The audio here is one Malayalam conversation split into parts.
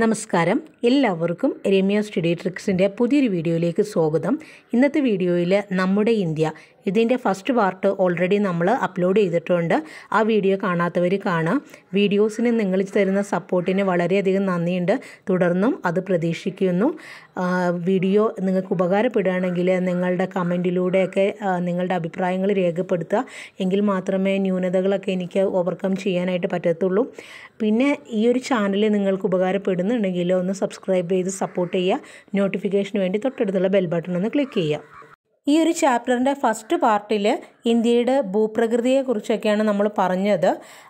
നമസ്കാരം എല്ലാവർക്കും രമ്യ സ്റ്റഡി ട്രിക്സിൻ്റെ പുതിയൊരു വീഡിയോയിലേക്ക് സ്വാഗതം ഇന്നത്തെ വീഡിയോയിൽ നമ്മുടെ ഇന്ത്യ ഇതിൻ്റെ ഫസ്റ്റ് പാർട്ട് ഓൾറെഡി നമ്മൾ അപ്ലോഡ് ചെയ്തിട്ടുണ്ട് ആ വീഡിയോ കാണാത്തവർ കാണാം വീഡിയോസിന് നിങ്ങൾ തരുന്ന സപ്പോർട്ടിന് വളരെയധികം നന്ദിയുണ്ട് തുടർന്നും അത് പ്രതീക്ഷിക്കുന്നു വീഡിയോ നിങ്ങൾക്ക് ഉപകാരപ്പെടുകയാണെങ്കിൽ നിങ്ങളുടെ കമൻറ്റിലൂടെയൊക്കെ നിങ്ങളുടെ അഭിപ്രായങ്ങൾ രേഖപ്പെടുത്തുക എങ്കിൽ മാത്രമേ ന്യൂനതകളൊക്കെ എനിക്ക് ഓവർകം ചെയ്യാനായിട്ട് പറ്റത്തുള്ളൂ പിന്നെ ഈ ഒരു ചാനൽ നിങ്ങൾക്ക് ഉപകാരപ്പെടുന്നുണ്ടെങ്കിൽ ഒന്ന് സബ്സ്ക്രൈബ് ചെയ്ത് സപ്പോർട്ട് ചെയ്യുക നോട്ടിഫിക്കേഷന് വേണ്ടി തൊട്ടടുത്തുള്ള ബെൽ ബട്ടൺ ഒന്ന് ക്ലിക്ക് ചെയ്യുക ഈ ഒരു ചാപ്റ്ററിൻ്റെ ഫസ്റ്റ് പാർട്ടിൽ ഇന്ത്യയുടെ ഭൂപ്രകൃതിയെക്കുറിച്ചൊക്കെയാണ് നമ്മൾ പറഞ്ഞത്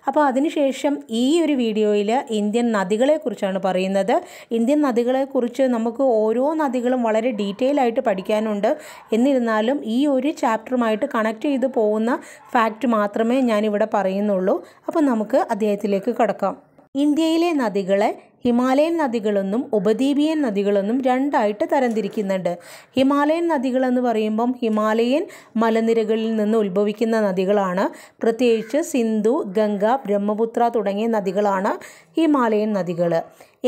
അപ്പോൾ അതിനുശേഷം ഈ ഒരു വീഡിയോയിൽ ഇന്ത്യൻ നദികളെക്കുറിച്ചാണ് പറയുന്നത് ഇന്ത്യൻ നദികളെക്കുറിച്ച് നമുക്ക് ഓരോ നദികളും വളരെ ഡീറ്റെയിൽ ആയിട്ട് പഠിക്കാനുണ്ട് എന്നിരുന്നാലും ഈ ഒരു ചാപ്റ്ററുമായിട്ട് കണക്ട് ചെയ്തു പോകുന്ന ഫാക്റ്റ് മാത്രമേ ഞാനിവിടെ പറയുന്നുള്ളൂ അപ്പോൾ നമുക്ക് അദ്ദേഹത്തിലേക്ക് കടക്കാം ഇന്ത്യയിലെ നദികളെ ഹിമാലയൻ നദികളെന്നും ഉപദ്വീപിയൻ നദികളെന്നും രണ്ടായിട്ട് തരംതിരിക്കുന്നുണ്ട് ഹിമാലയൻ നദികളെന്ന് പറയുമ്പം ഹിമാലയൻ മലനിരകളിൽ നിന്ന് ഉത്ഭവിക്കുന്ന നദികളാണ് പ്രത്യേകിച്ച് സിന്ധു ഗംഗ ബ്രഹ്മപുത്ര തുടങ്ങിയ നദികളാണ് ഹിമാലയൻ നദികൾ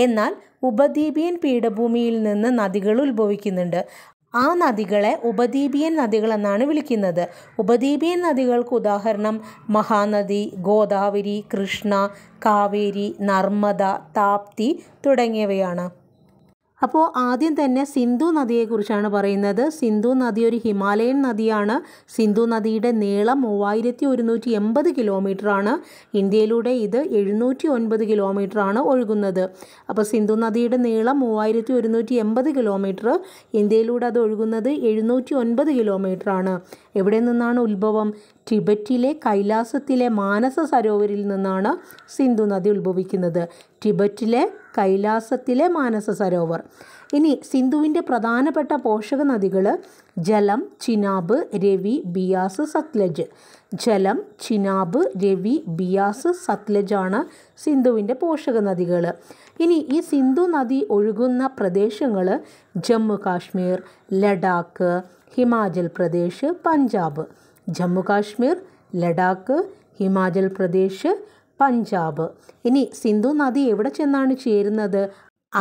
എന്നാൽ ഉപദ്വീപിയൻ പീഠഭൂമിയിൽ നിന്ന് നദികൾ ഉത്ഭവിക്കുന്നുണ്ട് ആ നദികളെ ഉപദ്വീപിയൻ നദികളെന്നാണ് വിളിക്കുന്നത് ഉപദ്വീപിയൻ നദികൾക്ക് ഉദാഹരണം മഹാനദി ഗോദാവരി കൃഷ്ണ കാവേരി നർമ്മദ താപ്തി തുടങ്ങിയവയാണ് അപ്പോൾ ആദ്യം തന്നെ സിന്ധു നദിയെക്കുറിച്ചാണ് പറയുന്നത് സിന്ധു നദി ഒരു ഹിമാലയൻ നദിയാണ് സിന്ധു നദിയുടെ നീളം മൂവായിരത്തി ഒരുന്നൂറ്റി എൺപത് കിലോമീറ്ററാണ് ഇന്ത്യയിലൂടെ ഇത് എഴുന്നൂറ്റി ഒൻപത് കിലോമീറ്ററാണ് ഒഴുകുന്നത് അപ്പോൾ സിന്ധു നദിയുടെ നീളം മൂവായിരത്തി ഒരുന്നൂറ്റി എൺപത് കിലോമീറ്റർ ഇന്ത്യയിലൂടെ അത് ഒഴുകുന്നത് എഴുന്നൂറ്റി ഒൻപത് കിലോമീറ്ററാണ് എവിടെ നിന്നാണ് ഉത്ഭവം ടിബറ്റിലെ കൈലാസത്തിലെ മാനസ സരോവരിൽ നിന്നാണ് സിന്ധു നദി ഉത്ഭവിക്കുന്നത് ടിബറ്റിലെ കൈലാസത്തിലെ മാനസ സരോവർ ഇനി സിന്ധുവിൻ്റെ പ്രധാനപ്പെട്ട പോഷക നദികൾ ജലം ചിനാബ് രവി ബിയാസ് സത്ലജ് ജലം ചിനാബ് രവി ബിയാസ് സത്ലജാണ് സിന്ധുവിൻ്റെ പോഷക നദികൾ ഇനി ഈ സിന്ധു നദി ഒഴുകുന്ന പ്രദേശങ്ങൾ ജമ്മു കാശ്മീർ ലഡാക്ക് ഹിമാചൽ പ്രദേശ് പഞ്ചാബ് ജമ്മുകാശ്മീർ ലഡാക്ക് ഹിമാചൽ പ്രദേശ് പഞ്ചാബ് ഇനി സിന്ധു നദി എവിടെ ചെന്നാണ് ചേരുന്നത്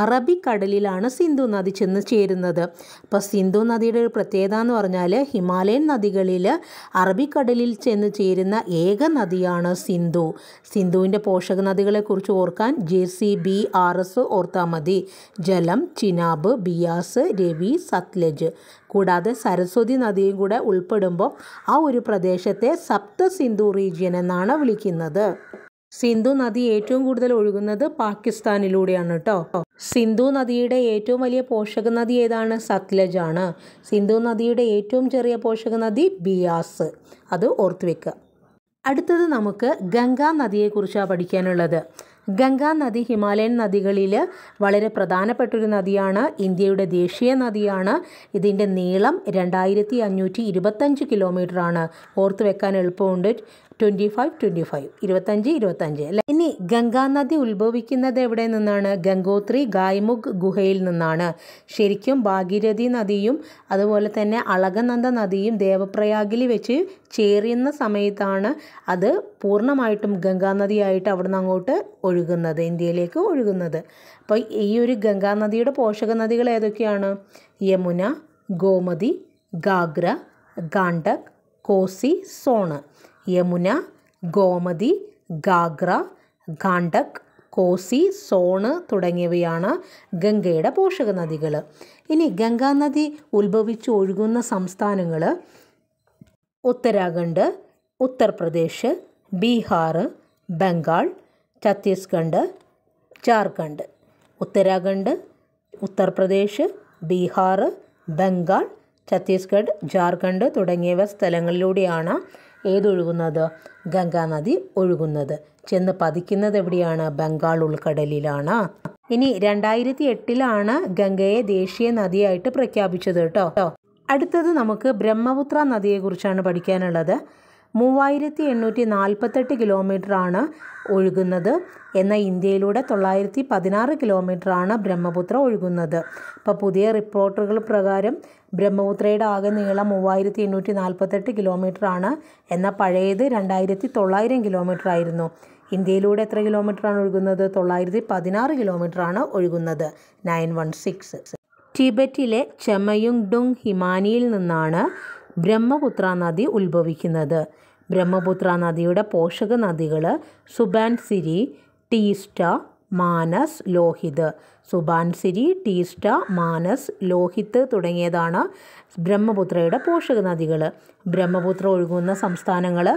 അറബിക്കടലിലാണ് സിന്ധു നദി ചെന്ന് ചേരുന്നത് അപ്പോൾ സിന്ധു നദിയുടെ ഒരു പ്രത്യേകത എന്ന് പറഞ്ഞാൽ ഹിമാലയൻ നദികളിൽ അറബിക്കടലിൽ ചെന്ന് ചേരുന്ന ഏക നദിയാണ് സിന്ധു സിന്ധുവിൻ്റെ പോഷക നദികളെക്കുറിച്ച് ഓർക്കാൻ J C B R S ഓർത്താൽ മതി ജലം ചിനാബ് ബിയാസ് രവി സത്ലജ് കൂടാതെ സരസ്വതി നദിയും കൂടെ ഉൾപ്പെടുമ്പോൾ ആ ഒരു പ്രദേശത്തെ സപ്ത സിന്ധു റീജിയൻ എന്നാണ് വിളിക്കുന്നത് സിന്ധു നദി ഏറ്റവും കൂടുതൽ ഒഴുകുന്നത് പാകിസ്ഥാനിലൂടെയാണ് കേട്ടോ സിന്ധു നദിയുടെ ഏറ്റവും വലിയ പോഷക നദി ഏതാണ് സത്ലജ് ആണ് സിന്ധു നദിയുടെ ഏറ്റവും ചെറിയ പോഷക നദി ബിയാസ് അത് ഓർത്തു വെക്കുക അടുത്തത് നമുക്ക് ഗംഗാ നദിയെക്കുറിച്ചാണ് പഠിക്കാനുള്ളത് ഗംഗാ നദി ഹിമാലയൻ നദികളിൽ വളരെ പ്രധാനപ്പെട്ടൊരു നദിയാണ് ഇന്ത്യയുടെ ദേശീയ നദിയാണ് ഇതിൻ്റെ നീളം രണ്ടായിരത്തി അഞ്ഞൂറ്റി ഇരുപത്തഞ്ച് കിലോമീറ്ററാണ് ഓർത്തു വെക്കാൻ എളുപ്പമുണ്ട് ട്വൻറ്റി ഫൈവ് ട്വൻറ്റി ഫൈവ് ഇരുപത്തഞ്ച് ഇരുപത്തഞ്ച് അല്ലെ ഇനി ഗംഗാനദി ഉത്ഭവിക്കുന്നത് എവിടെ നിന്നാണ് ഗംഗോത്രി ഗായ്മുഖ് ഗുഹയിൽ നിന്നാണ് ശരിക്കും ഭാഗീരഥി നദിയും അതുപോലെ തന്നെ അളകനന്ദ നദിയും ദേവപ്രയാഗിൽ വെച്ച് ചേരുന്ന സമയത്താണ് അത് പൂർണ്ണമായിട്ടും ഗംഗാനദിയായിട്ട് അവിടുന്ന് അങ്ങോട്ട് ഒഴുകുന്നത് ഇന്ത്യയിലേക്ക് ഒഴുകുന്നത് അപ്പോൾ ഈ ഒരു ഗംഗാനദിയുടെ പോഷക നദികൾ ഏതൊക്കെയാണ് യമുന ഗോമതി ഗാഗ്ര ഗാണ്ടക് കോസി സോണ് യമുന ഗോമതി ഗാഗ്ര ഗാണ്ടക് കോസി സോണ് തുടങ്ങിയവയാണ് ഗംഗയുടെ പോഷക നദികൾ ഇനി ഗംഗാനദി ഉത്ഭവിച്ച് ഒഴുകുന്ന സംസ്ഥാനങ്ങൾ ഉത്തരാഖണ്ഡ് ഉത്തർപ്രദേശ് ബീഹാർ ബംഗാൾ ഛത്തീസ്ഗഡ് ജാർഖണ്ഡ് ഉത്തരാഖണ്ഡ് ഉത്തർപ്രദേശ് ബീഹാർ ബംഗാൾ ഛത്തീസ്ഗഡ് ജാർഖണ്ഡ് തുടങ്ങിയവ സ്ഥലങ്ങളിലൂടെയാണ് ഏതൊഴുകുന്നത് ഗംഗാനദി ഒഴുകുന്നത് ചെന്ന് പതിക്കുന്നത് എവിടെയാണ് ബംഗാൾ ഉൾക്കടലിലാണ് ഇനി രണ്ടായിരത്തി എട്ടിലാണ് ഗംഗയെ ദേശീയ നദിയായിട്ട് പ്രഖ്യാപിച്ചത് കേട്ടോ അടുത്തത് നമുക്ക് ബ്രഹ്മപുത്ര നദിയെക്കുറിച്ചാണ് പഠിക്കാനുള്ളത് മൂവായിരത്തി എണ്ണൂറ്റി നാൽപ്പത്തെട്ട് കിലോമീറ്ററാണ് ഒഴുകുന്നത് എന്നാൽ ഇന്ത്യയിലൂടെ തൊള്ളായിരത്തി പതിനാറ് കിലോമീറ്ററാണ് ബ്രഹ്മപുത്ര ഒഴുകുന്നത് ഇപ്പോൾ പുതിയ റിപ്പോർട്ടുകൾ പ്രകാരം ബ്രഹ്മപുത്രയുടെ ആകെ നീളം മൂവായിരത്തി എണ്ണൂറ്റി നാൽപ്പത്തെട്ട് കിലോമീറ്ററാണ് എന്നാൽ പഴയത് രണ്ടായിരത്തി തൊള്ളായിരം കിലോമീറ്റർ ആയിരുന്നു ഇന്ത്യയിലൂടെ എത്ര കിലോമീറ്ററാണ് ഒഴുകുന്നത് തൊള്ളായിരത്തി പതിനാറ് കിലോമീറ്ററാണ് ഒഴുകുന്നത് നയൻ വൺ സിക്സ് ടിബറ്റിലെ ചെമയുങ് ഡുങ് ഹിമാനിയിൽ നിന്നാണ് ബ്രഹ്മപുത്ര നദി ഉത്ഭവിക്കുന്നത് ബ്രഹ്മപുത്ര നദിയുടെ പോഷക നദികൾ സുബാൻസിരി ടീസ്റ്റ മാനസ് ലോഹിത് സുബാൻസിരി ടീസ്റ്റ മാനസ് ലോഹിത് തുടങ്ങിയതാണ് ബ്രഹ്മപുത്രയുടെ പോഷക നദികൾ ബ്രഹ്മപുത്ര ഒഴുകുന്ന സംസ്ഥാനങ്ങൾ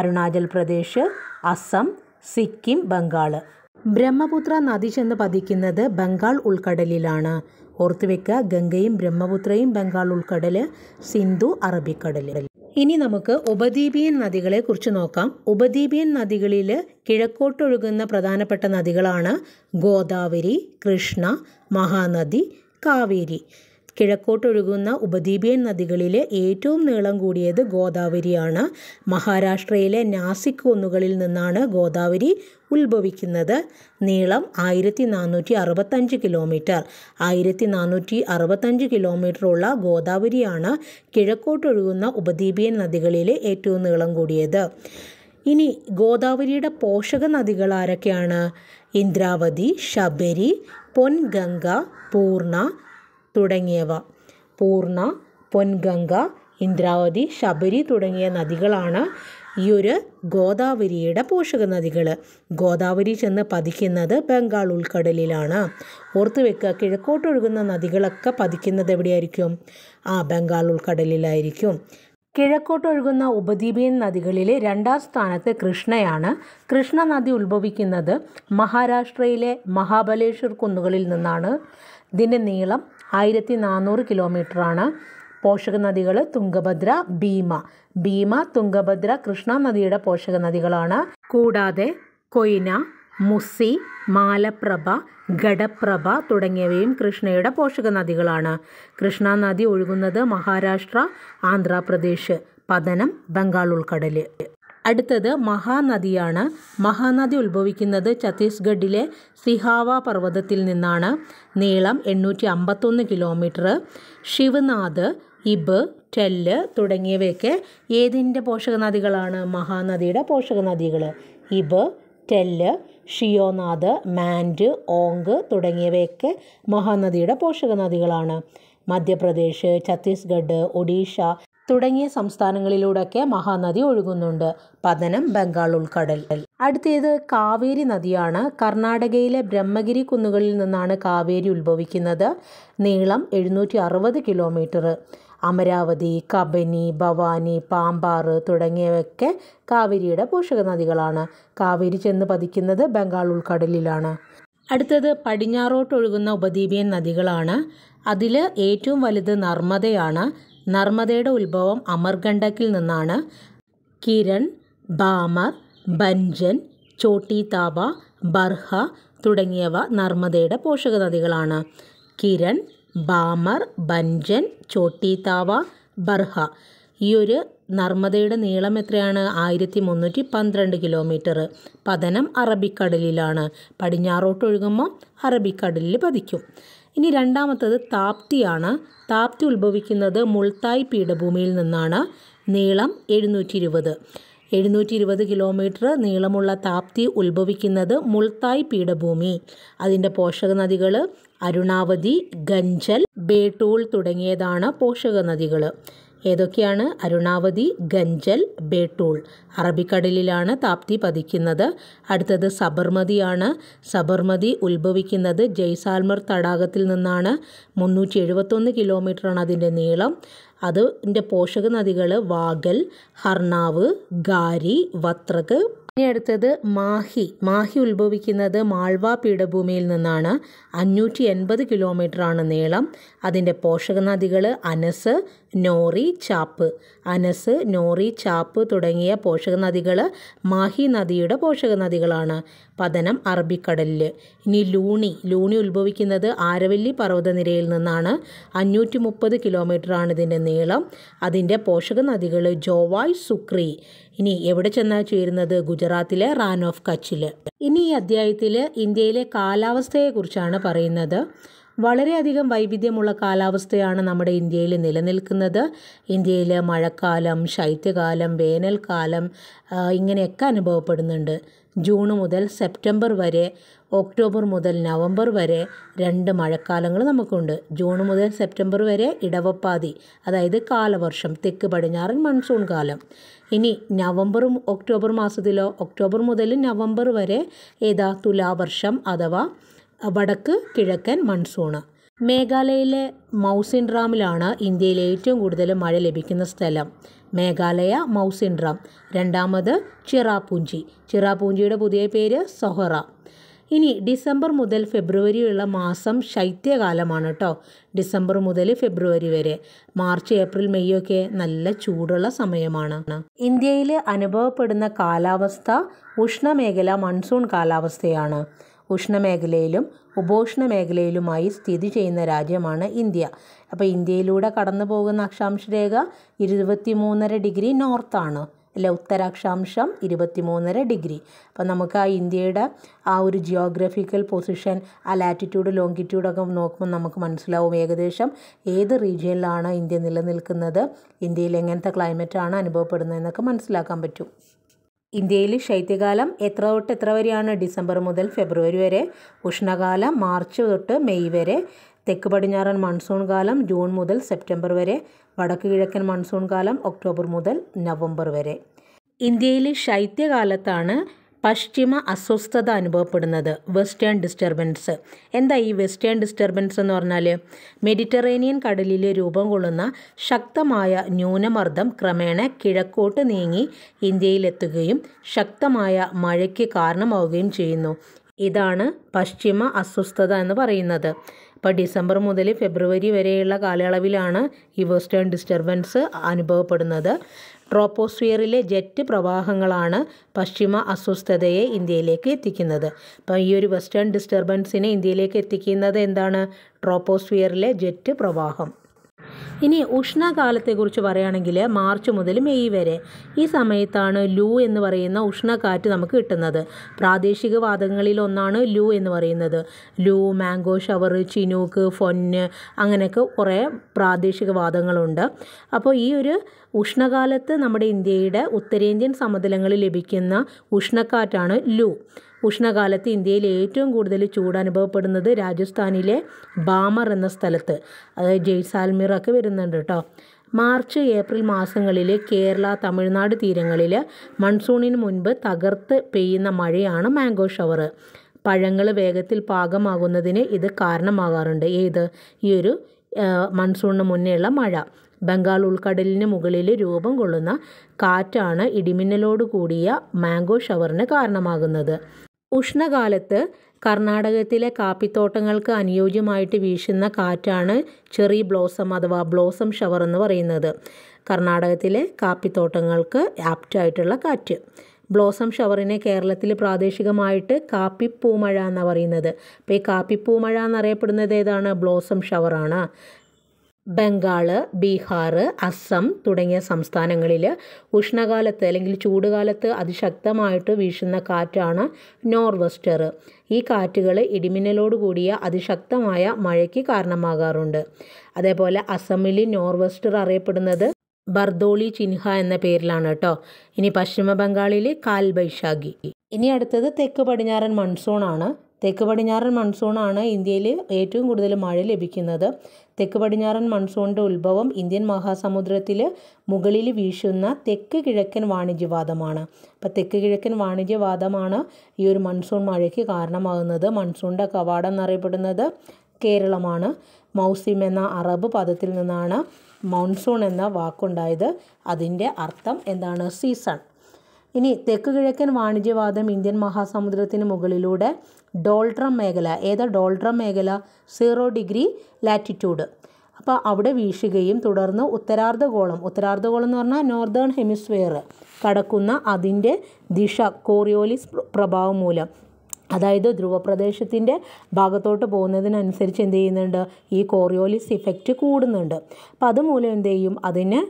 അരുണാചൽ പ്രദേശ് അസം സിക്കിം ബംഗാൾ ബ്രഹ്മപുത്ര നദി ചെന്ന് പതിക്കുന്നത് ബംഗാൾ ഉൾക്കടലിലാണ് ഓർത്തു വെക്കുക ഗംഗയും ബ്രഹ്മപുത്രയും ബംഗാൾ ഉൾക്കടൽ സിന്ധു അറബിക്കടൽ ഇനി നമുക്ക് ഉപദ്വീപിയൻ നദികളെ കുറിച്ച് നോക്കാം ഉപദ്വീപിയൻ നദികളിൽ കിഴക്കോട്ടൊഴുകുന്ന പ്രധാനപ്പെട്ട നദികളാണ് ഗോദാവരി കൃഷ്ണ മഹാനദി കാവേരി കിഴക്കോട്ടൊഴുകുന്ന ഉപദ്വീപിയൻ നദികളിലെ ഏറ്റവും നീളം കൂടിയത് ഗോദാവരിയാണ് മഹാരാഷ്ട്രയിലെ നാസിക് കുന്നുകളിൽ നിന്നാണ് ഗോദാവരി ഉത്ഭവിക്കുന്നത് നീളം ആയിരത്തി നാനൂറ്റി അറുപത്തഞ്ച് കിലോമീറ്റർ ആയിരത്തി നാനൂറ്റി അറുപത്തഞ്ച് ഉള്ള ഗോദാവരിയാണ് കിഴക്കോട്ടൊഴുകുന്ന ഉപദ്വീപിയൻ നദികളിലെ ഏറ്റവും നീളം കൂടിയത് ഇനി ഗോദാവരിയുടെ പോഷക നദികൾ ആരൊക്കെയാണ് ഇന്ദ്രാവതി ശബരി പൊൻഗംഗ പൂർണ തുടങ്ങിയവ പൂർണ പൊൻഗംഗ ഇന്ദ്രാവതി ശബരി തുടങ്ങിയ നദികളാണ് ഈ ഒരു ഗോദാവരിയുടെ പോഷക നദികൾ ഗോദാവരി ചെന്ന് പതിക്കുന്നത് ബംഗാൾ ഉൾക്കടലിലാണ് ഓർത്ത് വെക്കുക കിഴക്കോട്ടൊഴുകുന്ന നദികളൊക്കെ പതിക്കുന്നത് എവിടെയായിരിക്കും ആ ബംഗാൾ ഉൾക്കടലിലായിരിക്കും കിഴക്കോട്ടൊഴുകുന്ന ഉപദ്വീപിയൻ നദികളിലെ രണ്ടാം സ്ഥാനത്ത് കൃഷ്ണയാണ് കൃഷ്ണ നദി ഉത്ഭവിക്കുന്നത് മഹാരാഷ്ട്രയിലെ മഹാബലേശ്വർ കുന്നുകളിൽ നിന്നാണ് ഇതിൻ്റെ നീളം ആയിരത്തി നാനൂറ് കിലോമീറ്ററാണ് പോഷക നദികൾ തുംഗഭദ്ര ഭീമ ഭീമ തുംഗഭദ്ര കൃഷ്ണ നദിയുടെ പോഷക നദികളാണ് കൂടാതെ കൊയ്ന മുസി മാലപ്രഭ ഘടപ്രഭ തുടങ്ങിയവയും കൃഷ്ണയുടെ പോഷക നദികളാണ് കൃഷ്ണ നദി ഒഴുകുന്നത് മഹാരാഷ്ട്ര ആന്ധ്രാപ്രദേശ് പതനം ബംഗാൾ ഉൾക്കടൽ അടുത്തത് മഹാനദിയാണ് മഹാനദി ഉത്ഭവിക്കുന്നത് ഛത്തീസ്ഗഡിലെ സിഹാവ പർവ്വതത്തിൽ നിന്നാണ് നീളം എണ്ണൂറ്റി അമ്പത്തൊന്ന് കിലോമീറ്റർ ശിവനാഥ് ഇബ് ടെല്ല് തുടങ്ങിയവയൊക്കെ ഏതിൻ്റെ പോഷകനദികളാണ് മഹാനദിയുടെ പോഷകനദികൾ ഇബ് ടെല്ല് ഷിയോനാഥ് മാൻഡ് ഓങ്ക് തുടങ്ങിയവയൊക്കെ മഹാനദിയുടെ പോഷകനദികളാണ് മധ്യപ്രദേശ് ഛത്തീസ്ഗഡ് ഒഡീഷ തുടങ്ങിയ സംസ്ഥാനങ്ങളിലൂടെയൊക്കെ മഹാനദി ഒഴുകുന്നുണ്ട് പതനം ബംഗാൾ ഉൾക്കടൽ അടുത്തേത് കാവേരി നദിയാണ് കർണാടകയിലെ ബ്രഹ്മഗിരി കുന്നുകളിൽ നിന്നാണ് കാവേരി ഉത്ഭവിക്കുന്നത് നീളം എഴുന്നൂറ്റി അറുപത് കിലോമീറ്റർ അമരാവതി കബനി ഭവാനി പാമ്പാറ് തുടങ്ങിയവയൊക്കെ കാവേരിയുടെ പോഷക നദികളാണ് കാവേരി ചെന്ന് പതിക്കുന്നത് ബംഗാൾ ഉൾക്കടലിലാണ് അടുത്തത് പടിഞ്ഞാറോട്ടൊഴുകുന്ന ഉപദ്വീപിയൻ നദികളാണ് അതിൽ ഏറ്റവും വലുത് നർമ്മദയാണ് നർമ്മദയുടെ ഉത്ഭവം അമർകണ്ടക്കിൽ നിന്നാണ് കിരൺ ബാമർ ബഞ്ചൻ ചോട്ടി ബർഹ തുടങ്ങിയവ നർമ്മദയുടെ പോഷക നദികളാണ് കിരൺ ബാമർ ബഞ്ചൻ ചോട്ടി താവ ബർഹ ഈ ഒരു നർമ്മദയുടെ നീളം എത്രയാണ് ആയിരത്തി മുന്നൂറ്റി പന്ത്രണ്ട് കിലോമീറ്റർ പതനം അറബിക്കടലിലാണ് പടിഞ്ഞാറോട്ട് ഒഴുകുമ്പോൾ അറബിക്കടലിൽ പതിക്കും ഇനി രണ്ടാമത്തത് താപ്തിയാണ് താപ്തി ഉത്ഭവിക്കുന്നത് മുൾത്തായ് പീഠഭൂമിയിൽ നിന്നാണ് നീളം എഴുന്നൂറ്റി ഇരുപത് എഴുന്നൂറ്റി ഇരുപത് കിലോമീറ്റർ നീളമുള്ള താപ്തി ഉത്ഭവിക്കുന്നത് മുൾത്തായ് പീഠഭൂമി അതിൻ്റെ പോഷക നദികൾ അരുണാവതി ഗഞ്ചൽ ബേട്ടൂൾ തുടങ്ങിയതാണ് പോഷക നദികൾ ഏതൊക്കെയാണ് അരുണാവതി ഗഞ്ചൽ ബേട്ടൂൾ അറബിക്കടലിലാണ് താപ്തി പതിക്കുന്നത് അടുത്തത് സബർമതിയാണ് സബർമതി ഉത്ഭവിക്കുന്നത് ജയ്സാൽമർ തടാകത്തിൽ നിന്നാണ് മുന്നൂറ്റി എഴുപത്തൊന്ന് കിലോമീറ്ററാണ് അതിൻ്റെ നീളം അതിൻ്റെ പോഷക നദികൾ വാഗൽ ഹർണാവ് ഗാരി വത്രക് ഇനി അടുത്തത് മാഹി മാഹി ഉത്ഭവിക്കുന്നത് മാൾവ പീഠഭൂമിയിൽ നിന്നാണ് അഞ്ഞൂറ്റി എൺപത് കിലോമീറ്ററാണ് നീളം അതിൻ്റെ പോഷകനദികൾ അനസ് നോറി ചാപ്പ് അനസ് നോറി ചാപ്പ് തുടങ്ങിയ പോഷകനദികൾ മാഹി നദിയുടെ പോഷകനദികളാണ് പതനം അറബിക്കടലിൽ ഇനി ലൂണി ലൂണി ഉത്ഭവിക്കുന്നത് ആരവല്ലി പർവ്വതനിരയിൽ നിന്നാണ് അഞ്ഞൂറ്റി മുപ്പത് കിലോമീറ്ററാണ് ഇതിൻ്റെ നീളം അതിൻ്റെ പോഷകനദികൾ ജോവായ് സുക്രി ഇനി എവിടെ ചെന്നാൽ ചേരുന്നത് ഗുജറാത്തിലെ റാൻ ഓഫ് കച്ചിൽ ഇനി ഈ അധ്യായത്തിൽ ഇന്ത്യയിലെ കാലാവസ്ഥയെക്കുറിച്ചാണ് പറയുന്നത് വളരെയധികം വൈവിധ്യമുള്ള കാലാവസ്ഥയാണ് നമ്മുടെ ഇന്ത്യയിൽ നിലനിൽക്കുന്നത് ഇന്ത്യയിൽ മഴക്കാലം ശൈത്യകാലം വേനൽക്കാലം ഇങ്ങനെയൊക്കെ അനുഭവപ്പെടുന്നുണ്ട് ജൂൺ മുതൽ സെപ്റ്റംബർ വരെ ഒക്ടോബർ മുതൽ നവംബർ വരെ രണ്ട് മഴക്കാലങ്ങൾ നമുക്കുണ്ട് ജൂൺ മുതൽ സെപ്റ്റംബർ വരെ ഇടവപ്പാതി അതായത് കാലവർഷം തെക്ക് പടിഞ്ഞാറൻ മൺസൂൺ കാലം ഇനി നവംബറും ഒക്ടോബർ മാസത്തിലോ ഒക്ടോബർ മുതൽ നവംബർ വരെ ഏതാ തുലാവർഷം അഥവാ വടക്ക് കിഴക്കൻ മൺസൂണ് മേഘാലയയിലെ മൗസിൻറാമിലാണ് ഇന്ത്യയിൽ ഏറ്റവും കൂടുതൽ മഴ ലഭിക്കുന്ന സ്ഥലം മേഘാലയ മൗസിൻറാം രണ്ടാമത് ചിറാപൂഞ്ചി ചിറാപൂഞ്ചിയുടെ പുതിയ പേര് സൊഹറ ഇനി ഡിസംബർ മുതൽ ഫെബ്രുവരി ഉള്ള മാസം ശൈത്യകാലമാണ് കേട്ടോ ഡിസംബർ മുതൽ ഫെബ്രുവരി വരെ മാർച്ച് ഏപ്രിൽ മെയ് ഒക്കെ നല്ല ചൂടുള്ള സമയമാണ് ഇന്ത്യയിൽ അനുഭവപ്പെടുന്ന കാലാവസ്ഥ ഉഷ്ണമേഖല മൺസൂൺ കാലാവസ്ഥയാണ് ഉഷ്ണമേഖലയിലും ഉപോഷ്ണ മേഖലയിലുമായി സ്ഥിതി ചെയ്യുന്ന രാജ്യമാണ് ഇന്ത്യ അപ്പോൾ ഇന്ത്യയിലൂടെ കടന്നു പോകുന്ന അക്ഷാംശരേഖ ഇരുപത്തി മൂന്നര ഡിഗ്രി നോർത്താണ് അല്ലെ ഉത്തരാക്ഷാംശം മൂന്നര ഡിഗ്രി അപ്പം നമുക്ക് ആ ഇന്ത്യയുടെ ആ ഒരു ജിയോഗ്രഫിക്കൽ പൊസിഷൻ ആ ലാറ്റിറ്റ്യൂഡ് ലോങ്കിറ്റ്യൂഡൊക്കെ നോക്കുമ്പോൾ നമുക്ക് മനസ്സിലാവും ഏകദേശം ഏത് റീജിയനിലാണ് ഇന്ത്യ നിലനിൽക്കുന്നത് ഇന്ത്യയിൽ എങ്ങനത്തെ ക്ലൈമറ്റാണ് അനുഭവപ്പെടുന്നതെന്നൊക്കെ മനസ്സിലാക്കാൻ പറ്റും ഇന്ത്യയിൽ ശൈത്യകാലം എത്ര തൊട്ട് എത്ര വരെയാണ് ഡിസംബർ മുതൽ ഫെബ്രുവരി വരെ ഉഷ്ണകാലം മാർച്ച് തൊട്ട് മെയ് വരെ തെക്ക് പടിഞ്ഞാറൻ മൺസൂൺ കാലം ജൂൺ മുതൽ സെപ്റ്റംബർ വരെ വടക്ക് കിഴക്കൻ മൺസൂൺ കാലം ഒക്ടോബർ മുതൽ നവംബർ വരെ ഇന്ത്യയിൽ ശൈത്യകാലത്താണ് പശ്ചിമ അസ്വസ്ഥത അനുഭവപ്പെടുന്നത് വെസ്റ്റേൺ ഡിസ്റ്റർബൻസ് എന്താ ഈ വെസ്റ്റേൺ ഡിസ്റ്റർബൻസ് എന്ന് പറഞ്ഞാൽ മെഡിറ്ററേനിയൻ കടലിൽ രൂപം കൊള്ളുന്ന ശക്തമായ ന്യൂനമർദ്ദം ക്രമേണ കിഴക്കോട്ട് നീങ്ങി ഇന്ത്യയിലെത്തുകയും ശക്തമായ മഴയ്ക്ക് കാരണമാവുകയും ചെയ്യുന്നു ഇതാണ് പശ്ചിമ അസ്വസ്ഥത എന്ന് പറയുന്നത് അപ്പോൾ ഡിസംബർ മുതൽ ഫെബ്രുവരി വരെയുള്ള കാലയളവിലാണ് ഈ വെസ്റ്റേൺ ഡിസ്റ്റർബൻസ് അനുഭവപ്പെടുന്നത് ട്രോപ്പോസ്ഫിയറിലെ ജെറ്റ് പ്രവാഹങ്ങളാണ് പശ്ചിമ അസ്വസ്ഥതയെ ഇന്ത്യയിലേക്ക് എത്തിക്കുന്നത് അപ്പോൾ ഈ ഒരു വെസ്റ്റേൺ ഡിസ്റ്റർബൻസിനെ ഇന്ത്യയിലേക്ക് എത്തിക്കുന്നത് എന്താണ് ട്രോപ്പോസ്ഫിയറിലെ ജെറ്റ് പ്രവാഹം ഇനി ഉഷ്ണകാലത്തെക്കുറിച്ച് പറയുകയാണെങ്കിൽ മാർച്ച് മുതൽ മെയ് വരെ ഈ സമയത്താണ് ലൂ എന്ന് പറയുന്ന ഉഷ്ണക്കാറ്റ് നമുക്ക് കിട്ടുന്നത് പ്രാദേശിക വാതകങ്ങളിൽ ഒന്നാണ് ലൂ എന്ന് പറയുന്നത് loo mango shower Chinook foehn അങ്ങനെയൊക്കെ കുറേ പ്രാദേശിക വാതങ്ങളുണ്ട് അപ്പോൾ ഈ ഒരു ഉഷ്ണകാലത്ത് നമ്മുടെ ഇന്ത്യയുടെ ഉത്തരേന്ത്യൻ സമതലങ്ങളിൽ ലഭിക്കുന്ന ഉഷ്ണക്കാറ്റാണ് ലൂ ഉഷ്ണകാലത്ത് ഇന്ത്യയിൽ ഏറ്റവും കൂടുതൽ ചൂട് അനുഭവപ്പെടുന്നത് രാജസ്ഥാനിലെ ബാമർ എന്ന സ്ഥലത്ത് അതായത് ഒക്കെ വരുന്നുണ്ട് കേട്ടോ മാർച്ച് ഏപ്രിൽ മാസങ്ങളിൽ കേരള തമിഴ്നാട് തീരങ്ങളിൽ മൺസൂണിന് മുൻപ് തകർത്ത് പെയ്യുന്ന മഴയാണ് മാംഗോ ഷവർ പഴങ്ങൾ വേഗത്തിൽ പാകമാകുന്നതിന് ഇത് കാരണമാകാറുണ്ട് ഏത് ഈ ഒരു മൺസൂണിന് മുന്നേയുള്ള മഴ ബംഗാൾ ഉൾക്കടലിന് മുകളിൽ രൂപം കൊള്ളുന്ന കാറ്റാണ് ഇടിമിന്നലോട് കൂടിയ മാംഗോ ഷവറിന് കാരണമാകുന്നത് ഉഷ്ണകാലത്ത് കർണാടകത്തിലെ കാപ്പിത്തോട്ടങ്ങൾക്ക് അനുയോജ്യമായിട്ട് വീശുന്ന കാറ്റാണ് ചെറി ബ്ലോസം അഥവാ ബ്ലോസം ഷവർ എന്ന് പറയുന്നത് കർണാടകത്തിലെ കാപ്പിത്തോട്ടങ്ങൾക്ക് ആപ്റ്റായിട്ടുള്ള കാറ്റ് ബ്ലോസം ഷവറിനെ കേരളത്തിൽ പ്രാദേശികമായിട്ട് കാപ്പിപ്പൂമഴ എന്നാണ് പറയുന്നത് അപ്പോൾ ഈ കാപ്പിപ്പൂമഴ എന്നറിയപ്പെടുന്നത് ഏതാണ് ബ്ലോസം ഷവറാണ് ബംഗാൾ ബീഹാർ അസം തുടങ്ങിയ സംസ്ഥാനങ്ങളിൽ ഉഷ്ണകാലത്ത് അല്ലെങ്കിൽ ചൂടുകാലത്ത് അതിശക്തമായിട്ട് വീശുന്ന കാറ്റാണ് നോർവെസ്റ്റർ ഈ കാറ്റുകൾ ഇടിമിന്നലോട് കൂടിയ അതിശക്തമായ മഴയ്ക്ക് കാരണമാകാറുണ്ട് അതേപോലെ അസമിൽ നോർവെസ്റ്റർ അറിയപ്പെടുന്നത് ബർദോളി ചിൻഹ എന്ന പേരിലാണ് കേട്ടോ ഇനി പശ്ചിമ ബംഗാളിലെ കാൽ ബൈശാഖി ഇനി അടുത്തത് തെക്ക് പടിഞ്ഞാറൻ ആണ് തെക്ക് പടിഞ്ഞാറൻ മൺസൂണാണ് ഇന്ത്യയിൽ ഏറ്റവും കൂടുതൽ മഴ ലഭിക്കുന്നത് തെക്ക് പടിഞ്ഞാറൻ മൺസൂണിൻ്റെ ഉത്ഭവം ഇന്ത്യൻ മഹാസമുദ്രത്തിൽ മുകളിൽ വീശുന്ന തെക്ക് കിഴക്കൻ വാണിജ്യവാദമാണ് അപ്പോൾ തെക്ക് കിഴക്കൻ വാണിജ്യവാദമാണ് ഈ ഒരു മൺസൂൺ മഴയ്ക്ക് കാരണമാകുന്നത് മൺസൂണിൻ്റെ കവാടം എന്നറിയപ്പെടുന്നത് കേരളമാണ് മൗസിം എന്ന അറബ് പദത്തിൽ നിന്നാണ് മൺസൂൺ എന്ന വാക്കുണ്ടായത് അതിൻ്റെ അർത്ഥം എന്താണ് സീസൺ ഇനി തെക്ക് കിഴക്കൻ വാണിജ്യവാദം ഇന്ത്യൻ മഹാസമുദ്രത്തിന് മുകളിലൂടെ ഡോൾഡ്രം മേഖല ഏതാ ഡോൾഡ്രം മേഖല സീറോ ഡിഗ്രി ലാറ്റിറ്റ്യൂഡ് അപ്പോൾ അവിടെ വീശുകയും തുടർന്ന് ഉത്തരാർദ്ധഗോളം ഉത്തരാർദ്ധഗോളം എന്ന് പറഞ്ഞാൽ നോർത്തേൺ ഹെമിസ്ഫിയർ കടക്കുന്ന അതിൻ്റെ ദിശ കോറിയോലിസ് പ്രഭാവം മൂലം അതായത് ധ്രുവപ്രദേശത്തിൻ്റെ ഭാഗത്തോട്ട് പോകുന്നതിനനുസരിച്ച് എന്ത് ചെയ്യുന്നുണ്ട് ഈ കോറിയോലിസ് ഇഫക്റ്റ് കൂടുന്നുണ്ട് അപ്പോൾ അതുമൂലം എന്ത് ചെയ്യും അതിന്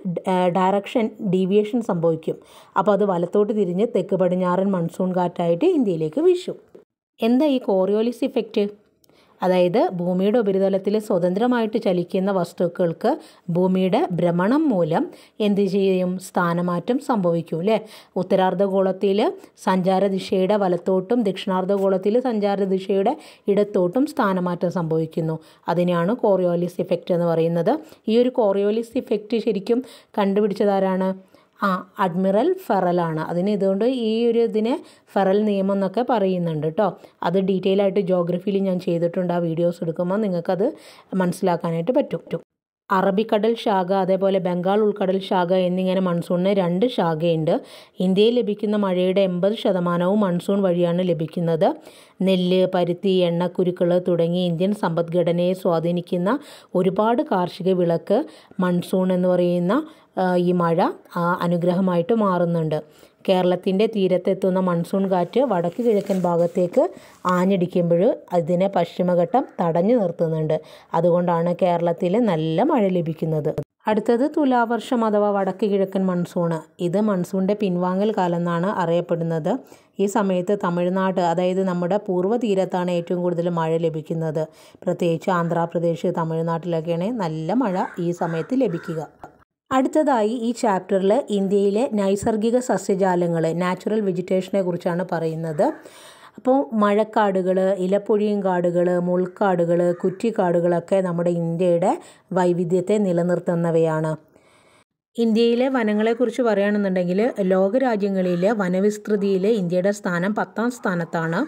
ഡയറക്ഷൻ ഡീവിയേഷൻ സംഭവിക്കും അപ്പോൾ അത് വലത്തോട്ട് തിരിഞ്ഞ് തെക്ക് പടിഞ്ഞാറൻ മൺസൂൺ കാറ്റായിട്ട് ഇന്ത്യയിലേക്ക് വീശും എന്താ ഈ കോറിയോലിസ് ഇഫക്റ്റ് അതായത് ഭൂമിയുടെ ഉപരിതലത്തിൽ സ്വതന്ത്രമായിട്ട് ചലിക്കുന്ന വസ്തുക്കൾക്ക് ഭൂമിയുടെ ഭ്രമണം മൂലം എന്ത് ചെയ്യും സ്ഥാനമാറ്റം സംഭവിക്കും അല്ലേ ഉത്തരാർദ്ധഗോളത്തിൽ സഞ്ചാരദിശയുടെ വലത്തോട്ടും ദക്ഷിണാർദ്ധഗോളത്തിൽ സഞ്ചാരദിശയുടെ ഇടത്തോട്ടും സ്ഥാനമാറ്റം സംഭവിക്കുന്നു അതിനെയാണ് കോറിയോലിസ് ഇഫക്റ്റ് എന്ന് പറയുന്നത് ഈ ഒരു കോറിയോലിസ് ഇഫക്റ്റ് ശരിക്കും കണ്ടുപിടിച്ചതാരാണ് ആ അഡ്മിറൽ ഫെറലാണ് അതിന് ഇതുകൊണ്ട് ഈ ഒരു ഇതിനെ ഫെറൽ നിയമം എന്നൊക്കെ പറയുന്നുണ്ട് കേട്ടോ അത് ഡീറ്റെയിൽ ആയിട്ട് ജോഗ്രഫിയിൽ ഞാൻ ചെയ്തിട്ടുണ്ട് ആ വീഡിയോസ് എടുക്കുമ്പോൾ നിങ്ങൾക്കത് മനസ്സിലാക്കാനായിട്ട് പറ്റും അറബിക്കടൽ ശാഖ അതേപോലെ ബംഗാൾ ഉൾക്കടൽ ശാഖ എന്നിങ്ങനെ മൺസൂണിന് രണ്ട് ശാഖയുണ്ട് ഇന്ത്യയിൽ ലഭിക്കുന്ന മഴയുടെ എൺപത് ശതമാനവും മൺസൂൺ വഴിയാണ് ലഭിക്കുന്നത് നെല്ല് പരുത്തി എണ്ണ കുരുക്കൾ തുടങ്ങി ഇന്ത്യൻ സമ്പദ്ഘടനയെ സ്വാധീനിക്കുന്ന ഒരുപാട് കാർഷിക വിളക്ക് മൺസൂൺ എന്ന് പറയുന്ന ഈ മഴ അനുഗ്രഹമായിട്ട് മാറുന്നുണ്ട് കേരളത്തിൻ്റെ തീരത്തെത്തുന്ന മൺസൂൺ കാറ്റ് വടക്ക് കിഴക്കൻ ഭാഗത്തേക്ക് ആഞ്ഞടിക്കുമ്പോൾ അതിനെ പശ്ചിമഘട്ടം തടഞ്ഞു നിർത്തുന്നുണ്ട് അതുകൊണ്ടാണ് കേരളത്തിൽ നല്ല മഴ ലഭിക്കുന്നത് അടുത്തത് തുലാവർഷം അഥവാ വടക്ക് കിഴക്കൻ മൺസൂണ് ഇത് മൺസൂണിൻ്റെ പിൻവാങ്ങൽ കാലം എന്നാണ് അറിയപ്പെടുന്നത് ഈ സമയത്ത് തമിഴ്നാട് അതായത് നമ്മുടെ പൂർവ്വ തീരത്താണ് ഏറ്റവും കൂടുതൽ മഴ ലഭിക്കുന്നത് പ്രത്യേകിച്ച് ആന്ധ്രാപ്രദേശ് തമിഴ്നാട്ടിലൊക്കെയാണ് നല്ല മഴ ഈ സമയത്ത് ലഭിക്കുക അടുത്തതായി ഈ ചാപ്റ്ററിൽ ഇന്ത്യയിലെ നൈസർഗിക സസ്യജാലങ്ങൾ നാച്ചുറൽ വെജിറ്റേഷനെ കുറിച്ചാണ് പറയുന്നത് അപ്പോൾ മഴക്കാടുകൾ ഇലപ്പൊഴിയും കാടുകൾ മുൾക്കാടുകൾ കുറ്റിക്കാടുകളൊക്കെ നമ്മുടെ ഇന്ത്യയുടെ വൈവിധ്യത്തെ നിലനിർത്തുന്നവയാണ് ഇന്ത്യയിലെ വനങ്ങളെക്കുറിച്ച് പറയുകയാണെന്നുണ്ടെങ്കിൽ ലോകരാജ്യങ്ങളിലെ വനവിസ്തൃതിയിൽ ഇന്ത്യയുടെ സ്ഥാനം പത്താം സ്ഥാനത്താണ്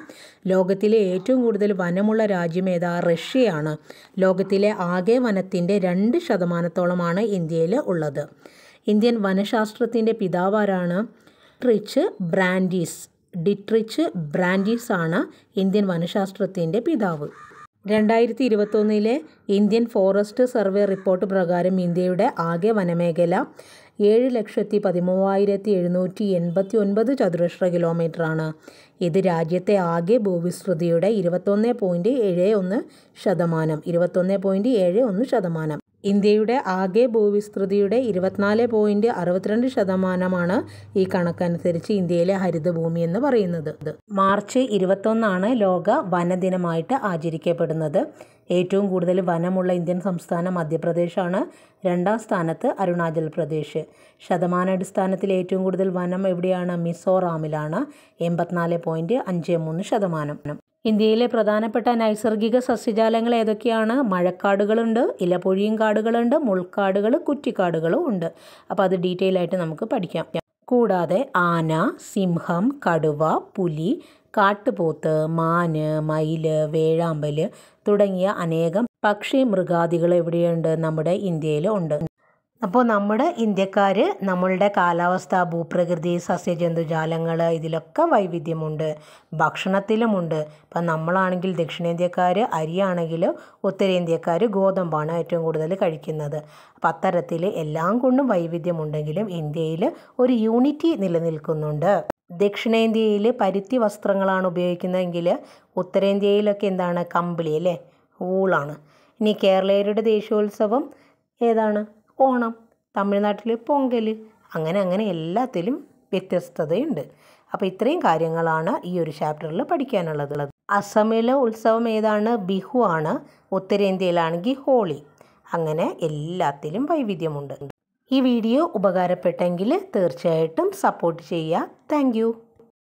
ലോകത്തിലെ ഏറ്റവും കൂടുതൽ വനമുള്ള രാജ്യം ഏതാ റഷ്യയാണ് ലോകത്തിലെ ആകെ വനത്തിൻ്റെ രണ്ട് ശതമാനത്തോളമാണ് ഇന്ത്യയിൽ ഉള്ളത് ഇന്ത്യൻ വനശാസ്ത്രത്തിൻ്റെ പിതാവാരാണ് റിച്ച് ബ്രാൻഡീസ് ഡിട്രിച്ച് ആണ് ഇന്ത്യൻ വനശാസ്ത്രത്തിൻ്റെ പിതാവ് രണ്ടായിരത്തി ഇരുപത്തൊന്നിലെ ഇന്ത്യൻ ഫോറസ്റ്റ് സർവേ റിപ്പോർട്ട് പ്രകാരം ഇന്ത്യയുടെ ആകെ വനമേഖല ഏഴ് ലക്ഷത്തി പതിമൂവായിരത്തി എഴുന്നൂറ്റി എൺപത്തി ഒൻപത് ചതുരശ്ര കിലോമീറ്ററാണ് ഇത് രാജ്യത്തെ ആകെ ഭൂവിസ്തൃതിയുടെ ഇരുപത്തൊന്ന് പോയിൻറ്റ് ഏഴ് ഒന്ന് ശതമാനം ഇരുപത്തൊന്ന് പോയിൻറ്റ് ഏഴ് ഒന്ന് ശതമാനം ഇന്ത്യയുടെ ആകെ ഭൂവിസ്തൃതിയുടെ ഇരുപത്തിനാല് പോയിന്റ് അറുപത്തിരണ്ട് ശതമാനമാണ് ഈ കണക്കനുസരിച്ച് ഇന്ത്യയിലെ ഹരിതഭൂമി എന്ന് പറയുന്നത് മാർച്ച് ഇരുപത്തൊന്നാണ് ലോക വനദിനമായിട്ട് ആചരിക്കപ്പെടുന്നത് ഏറ്റവും കൂടുതൽ വനമുള്ള ഇന്ത്യൻ സംസ്ഥാനം മധ്യപ്രദേശാണ് രണ്ടാം സ്ഥാനത്ത് അരുണാചൽ പ്രദേശ് ശതമാനാടിസ്ഥാനത്തിൽ ഏറ്റവും കൂടുതൽ വനം എവിടെയാണ് മിസോറാമിലാണ് എൺപത്തിനാല് പോയിൻറ്റ് അഞ്ച് മൂന്ന് ശതമാനം ഇന്ത്യയിലെ പ്രധാനപ്പെട്ട നൈസർഗിക സസ്യജാലങ്ങൾ ഏതൊക്കെയാണ് മഴക്കാടുകളുണ്ട് ഇലപൊഴിയും കാടുകളുണ്ട് മുൾക്കാടുകൾ കുറ്റിക്കാടുകളും ഉണ്ട് അപ്പോൾ അത് ഡീറ്റെയിൽ ആയിട്ട് നമുക്ക് പഠിക്കാം കൂടാതെ ആന സിംഹം കടുവ പുലി കാട്ടുപോത്ത് മാന് മയില് വേഴാമ്പൽ തുടങ്ങിയ അനേകം പക്ഷി മൃഗാദികൾ എവിടെയുണ്ട് നമ്മുടെ ഇന്ത്യയിൽ ഉണ്ട് അപ്പോൾ നമ്മുടെ ഇന്ത്യക്കാർ നമ്മളുടെ കാലാവസ്ഥ ഭൂപ്രകൃതി സസ്യജന്തുജാലങ്ങൾ ഇതിലൊക്കെ വൈവിധ്യമുണ്ട് ഭക്ഷണത്തിലുമുണ്ട് ഇപ്പം നമ്മളാണെങ്കിൽ ദക്ഷിണേന്ത്യക്കാർ അരിയാണെങ്കിലും ഉത്തരേന്ത്യക്കാർ ഗോതമ്പാണ് ഏറ്റവും കൂടുതൽ കഴിക്കുന്നത് അപ്പം അത്തരത്തിൽ എല്ലാം കൊണ്ടും വൈവിധ്യമുണ്ടെങ്കിലും ഇന്ത്യയിൽ ഒരു യൂണിറ്റി നിലനിൽക്കുന്നുണ്ട് ദക്ഷിണേന്ത്യയിൽ പരുത്തി വസ്ത്രങ്ങളാണ് ഉപയോഗിക്കുന്നതെങ്കിൽ ഉത്തരേന്ത്യയിലൊക്കെ എന്താണ് കമ്പിളി അല്ലേ ഊളാണ് ഇനി കേരളീയരുടെ ദേശീയോത്സവം ഏതാണ് ഓണം തമിഴ്നാട്ടിൽ പൊങ്കൽ അങ്ങനെ അങ്ങനെ എല്ലാത്തിലും വ്യത്യസ്തതയുണ്ട് അപ്പോൾ ഇത്രയും കാര്യങ്ങളാണ് ഈ ഒരു ചാപ്റ്ററിൽ പഠിക്കാനുള്ളത് അസമിലെ ഉത്സവം ഏതാണ് ബിഹു ആണ് ഉത്തരേന്ത്യയിലാണെങ്കിൽ ഹോളി അങ്ങനെ എല്ലാത്തിലും വൈവിധ്യമുണ്ട് ഈ വീഡിയോ ഉപകാരപ്പെട്ടെങ്കിൽ തീർച്ചയായിട്ടും സപ്പോർട്ട് ചെയ്യുക താങ്ക്